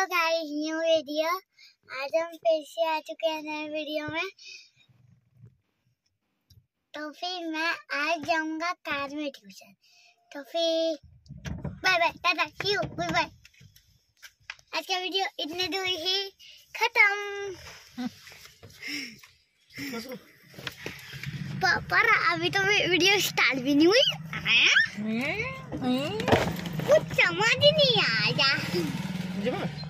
hello guys new video आज हम फिर से आ चुके हैं नए वीडियो में तो फिर मैं आज जाऊंगा कार में ट्यूशन तो फिर बाय बाय टाटा सी यू गुड बाय आज का वीडियो इतने दूर ही खत्म पर अभी तो वीडियो स्टार्ट भी नहीं हुई कुछ समझ नहीं आया 你们。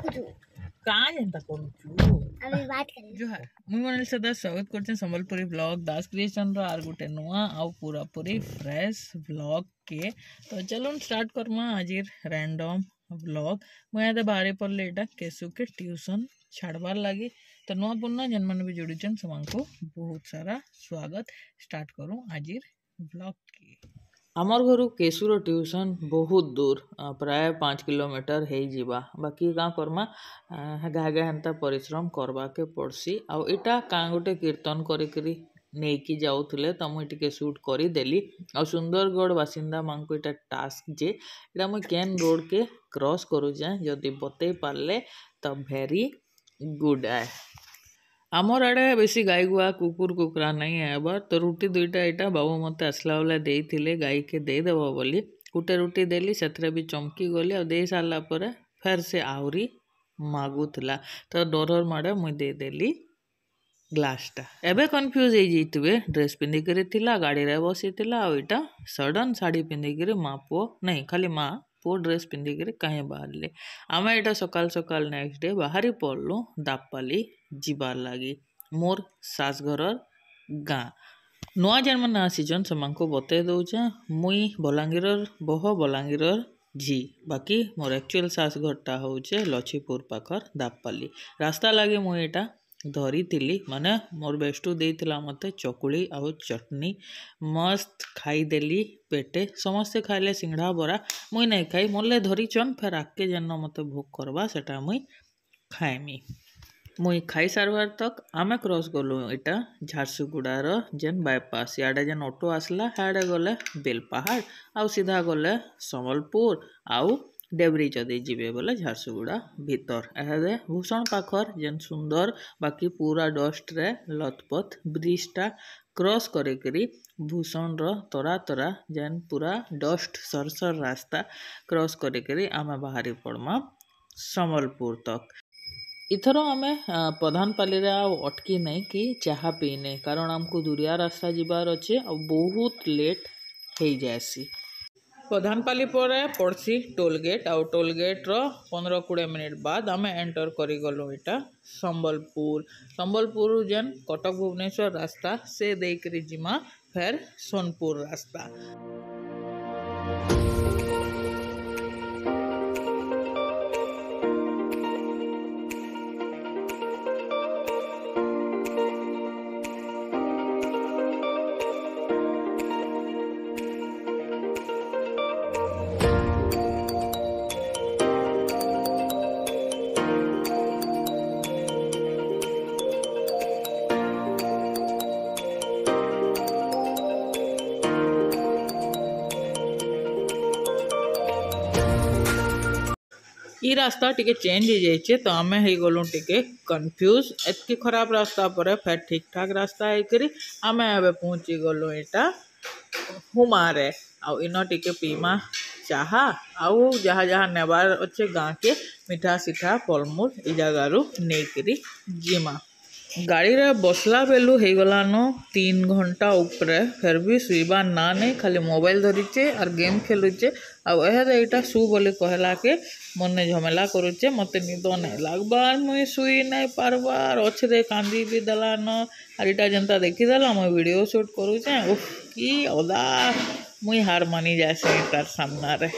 स्वागत दास नुआ पूरा पूरी फ्रेश के तो चलो स्टार्ट करमा आज रैंडम मुझे बाहर पड़े यहाँ केशु के छाड़बार लगे तो नुआ पुनः जन मैंने भी जोड़ीचन से बहुत सारा स्वागत स्टार्ट करूँ आज ब्लॉग के आम घर केशुर ट्यूशन बहुत दूर प्राय पाँच किलोमीटर हो जा बाकी क्या करमा घा घा एंता परिश्रम करवाके पड़सी आईटा क्या गोटे कीर्तन करके सुट करदेली आ सुंदरगढ़ बासीदा माँ को यहाँ टास्क जे यहाँ मुझे कैन रोड के क्रस करूचे जदि बतई पारे तो भेरी गुड आए আমার আড়ে বেশি গাই গুয়া কুকুর কুকুরা নাই আবার তো রুটি দুইটা এটা বাবু মতো আসলা বেলা দিয়েছিলে গাইকে দেইদেব বলি ଗୋଟେ ରୁଟି ଦେଲି ସେଥିରେ ବି ଚମକି ଗଲି ଆଉ ଦେଇ ସାରିଲା ପରେ ଫେର୍ ସେ ଆହୁରି ମାଗୁଥିଲା ତ ଡରର ମାଡ଼େ ମୁଇଁ ଦେଇଦେଲି ଗ୍ଲାସ୍ଟା ଏବେ କନଫ୍ୟୁଜ୍ ହେଇଯାଇଥିବେ ଡ୍ରେସ୍ ପିନ୍ଧିକିରି ଥିଲା ଗାଡ଼ିରେ ବସିଥିଲା ଆଉ ଏଇଟା ସଡ଼ନ୍ ଶାଢ଼ୀ ପିନ୍ଧିକିରି ମା ପୁଅ ନାହିଁ ଖାଲି ମା पुओ ड्रेस पिंधिक कहीं बाहर आम यहाँ सकाल सका नेक्स्ट डे बाहरी पड़लु दापाली जबार लगे मोर शाशर गाँ नुआ जेन मैंने आसीचन से बतई दौचे मुई बलांगीर बहु बलांगीर झी बाकी मोर एक्चुअल शाश घर टा हूँ लछीपुर पाखर दापाली रास्ता लगे मुईटा ଧରିଥିଲି ମାନେ ମୋର ବେଷ୍ଟୁ ଦେଇଥିଲା ମୋତେ ଚକୁଳି ଆଉ ଚଟନି ମସ୍ତ ଖାଇଦେଲି ପେଟେ ସମସ୍ତେ ଖାଇଲେ ସିଙ୍ଗଡ଼ା ବରା ମୁଇଁ ନାଇଁ ଖାଇ ମଲେ ଧରିଛନ୍ ଫେର୍ ଆଗ୍କେ ଯେନ ମୋତେ ଭୋଗ କର୍ବା ସେଟା ମୁଇଁ ଖାଏମି ମୁଇଁ ଖାଇସାର୍ବାର୍ ତକ୍ ଆମେ କ୍ରସ୍ ଗଲୁ ଇଟା ଝାରସୁଗୁଡ଼ାର ଯେନ୍ ବାଇପାସ୍ ଇଆଡ଼େ ଯେନ୍ ଅଟୋ ଆସ୍ଲା ସିଆଡ଼େ ଗଲେ ବେଲ୍ପାହାଡ଼ ଆଉ ସିଧା ଗଲେ ସମ୍ବଲପୁର ଆଉ ଡେବରି ଯଦି ଯିବେ ବୋଲେ ଝାରସୁଗୁଡ଼ା ଭିତର ଏହାଦେ ଭୂଷଣ ପାଖର ଯେନ୍ ସୁନ୍ଦର ବାକି ପୁରା ଡଷ୍ଟରେ ଲଥପଥ ବ୍ରିଜଟା କ୍ରସ୍ କରିକିରି ଭୂଷଣର ତରା ତରା ଯେନ୍ ପୁରା ଡଷ୍ଟ ସରସର ରାସ୍ତା କ୍ରସ୍ କରିକିରି ଆମେ ବାହାରି ପଡ଼୍ମା ସମ୍ବଲପୁର ତକ୍ ଇଥର ଆମେ ପ୍ରଧାନପାଲିରେ ଆଉ ଅଟକି ନାଇଁ କି ଚାହା ପିଇ କାରଣ ଆମକୁ ଦୂରିଆ ରାସ୍ତା ଯିବାର ଅଛେ ଆଉ ବହୁତ ଲେଟ୍ ହେଇଯାଏସି ପ୍ରଧାନପାଲି ପରେ ପଡ଼୍ସି ଟୋଲ୍ଗେଟ୍ ଆଉ ଟୋଲ୍ଗେଟ୍ର ପନ୍ଦର କୋଡ଼ିଏ ମିନିଟ୍ ବାଦ୍ ଆମେ ଏଣ୍ଟର୍ କରିଗଲୁ ଇଟା ସମ୍ବଲପୁର ସମ୍ବଲପୁର ଯେନ୍ କଟକ ଭୁବନେଶ୍ୱର ରାସ୍ତା ସେ ଦେଇକରି ଯିମା ଫେର୍ ସୋନପୁର ରାସ୍ତା ये रास्ता टी चेंज हो जाए तो आम हो टी कन्फ्यूज एत खराब रास्ता पर फिर ठीक ठाक रास्ता होकर आम एवं पहुँची गलु यहाँ हुमारे आन इन पीमा चाह आउ जहाँ जहाँ नेबार अच्छे गाँ के मिठा सीठा फलमूल ये जगार नहीं करी जीमा ଗାଡ଼ିରେ ಬಸ್ಲಾ ಬೆಲ್ಲು ହେଇଗଲାନ ତିନି ଘଣ୍ଟା ଉପରେ ଫେର୍ ବି ଶୁଇବା ନା ନେଇ ଖାଲି ମୋବାଇଲ୍ ଧରିଛେ ଆର୍ ଗେମ୍ ଖେଲୁଛେ ଆଉ ଏହାଦେ ଏଇଟା ଶୁ ବୋଲି କହିଲାକେ ମନେ ଝମେଲା କରୁଛେ ମୋତେ ନିଦ ନାଇଁ ଲାଗ୍ବାର୍ ମୁଇଁ ଶୁଇ ନାଇଁ ପାର୍ବାର୍ ଅଛରେ କାନ୍ଦି ବି ଦେଲାନ ଆର୍ ଇଟା ଯେନ୍ତା ଦେଖିଦେଲା ମୁଇଁ ଭିଡ଼ିଓ ସୁଟ୍ କରୁଛେଁ ଓ କି ଅଦା ମୁଇଁ ହାର ମାନି ଯାଏସି ତାର୍ ସାମ୍ନାରେ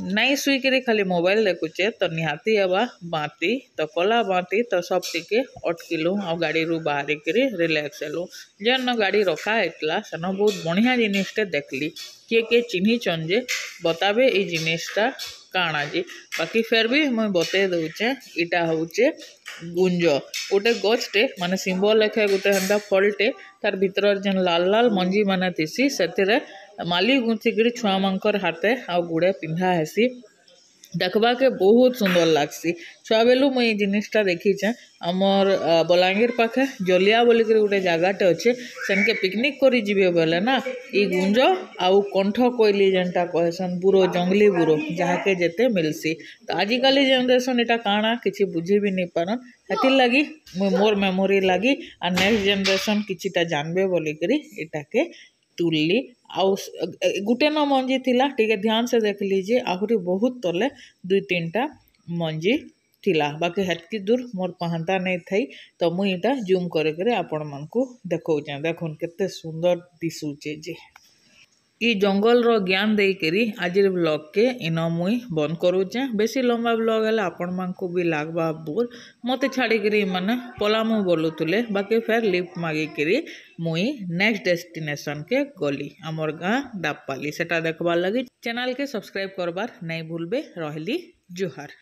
नाई सुइक खाली मोबाइल देखुचे तो निहाती हवा बांती तो कला बांती तो सब टिके अटकिलू आ गाड़ी रू बाहरी रिलैक्स हलु जेन गाड़ी रखा हेतला सेन बहुत बढ़िया जिनिसटे देखली किए किए चिन्हीचन जे बताबे ये जिनिसटा काणा जी बाकी फेर भी मुझे बते दूचे इटा हूँ गुंज गोटे गचटे मान सिंबल लेखे गोटे हमें फलटे तार भितर जेन लाल लाल मंजी मैंने से माली गुंथिकी छुआ मर हाथे आ गुड़े पिंधा हैसी দেখবাକେ ବହୁତ ସୁନ୍ଦର ଲାଗ୍ସି ଛୁଆବେଲୁ ମୁଇଁ ଏଇ ଜିନିଷ୍ଟା ଦେଖିଛେଁ ଆମର୍ ବଲାଙ୍ଗୀର ପାଖେ ଜଲିଆ ବୋଲିକରି ଗୋଟେ ଜାଗାଟେ ଅଛେ ସେନ୍କେ ପିକ୍ନିକ୍ କରି ଯିବେ ବୋଲେ ନା ଇ ଗୁଞ୍ଜ ଆଉ କଣ୍ଠ କୋଇଲି ଯେନ୍ଟା କହେସନ୍ ବୁରୋ ଜଙ୍ଗଲି ବୁରୋ ଯାହାକେ ଯେତେ ମିଲ୍ସି ତ ଆଜିକାଲି ଜେନେରେସନ୍ ଇଟା କାଣା କିଛି ବୁଝି ବି ନେଇ ପାରନ୍ ହେଥିର୍ଲାଗି ମୁଇଁ ମୋର୍ ମେମୋରି ଲାଗି ଆର୍ ନେକ୍ସଟ୍ ଜେନେରେସନ୍ କିଛିଟା ଜାନ୍ବେ ବୋଲିକରି ଇଟାକେ तुल्ली आ गोटे न मंजी थिला ठीक ध्यान से देख लीजिए आहरी बहुत तले दुई तीन टा मंजी थिला बाकी हेतक दूर मोर पहांता नहीं थी तो मुझे जूम कर देखा देख के सुंदर दिशुचे जी ଇ ଜଙ୍ଗଲ୍ର ଜ୍ଞାନ୍ ଦେଇକରି ଆଜିର୍ ବ୍ଲଗ୍କେ ଇନ ମୁଇଁ ବନ୍ଦ୍ କରୁଚେଁ ବେଶୀ ଲମ୍ବା ବ୍ଲଗ୍ ହେଲେ ଆପଣମାନ୍କୁ ବି ଲାଗ୍ବା ବୋର୍ ମତେ ଛାଡ଼ିକିରି ଇମାନେ ପଲାମୁ ବୋଲୁଥିଲେ ବାକି ଫେର୍ ଲିଫ୍ଟ୍ ମାଗିକିରି ମୁଇଁ ନେକ୍ସଟ୍ ଡେଷ୍ଟିନେସନ୍କେ ଗଲି ଆମର୍ ଗାଁ ଦାବପାଲି ସେଟା ଦେଖ୍ବାର୍ ଲାଗି ଚ୍ୟାନେଲ୍କେ ସବ୍ସ୍କ୍ରାଇବ୍ କର୍ବାର୍ ନାଇଁ ଭୁଲ୍ବେ ରହେଲି ଜୁହାର୍